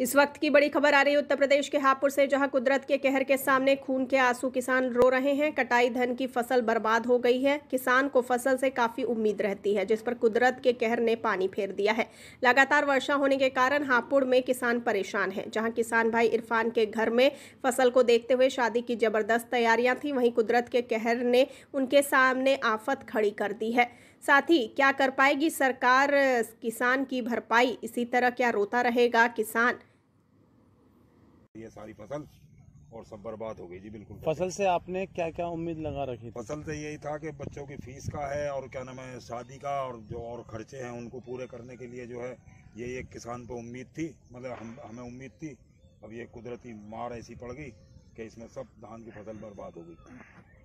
इस वक्त की बड़ी खबर आ रही है उत्तर प्रदेश के हापुड़ से जहां कुदरत के कहर के सामने खून के आंसू किसान रो रहे हैं कटाई धन की फसल बर्बाद हो गई है किसान को फसल से काफी उम्मीद रहती है जिस पर कुदरत के कहर ने पानी फेर दिया है लगातार वर्षा होने के कारण हापुड़ में किसान परेशान है जहां किसान भाई इरफान के घर में फसल को देखते हुए शादी की जबरदस्त तैयारियां थी वहीं कुदरत के कहर ने उनके सामने आफत खड़ी कर दी है साथ ही क्या कर पाएगी सरकार किसान की भरपाई इसी तरह क्या रोता रहेगा किसान ये सारी फसल और सब बर्बाद हो गई जी बिल्कुल फसल से आपने क्या क्या उम्मीद लगा रखी थी? फसल से यही था कि बच्चों की फीस का है और क्या नाम है शादी का और जो और खर्चे हैं उनको पूरे करने के लिए जो है ये एक किसान पर उम्मीद थी मतलब हम हमें उम्मीद थी अब ये कुदरती मार ऐसी पड़ गई कि इसमें सब धान की फसल बर्बाद हो गई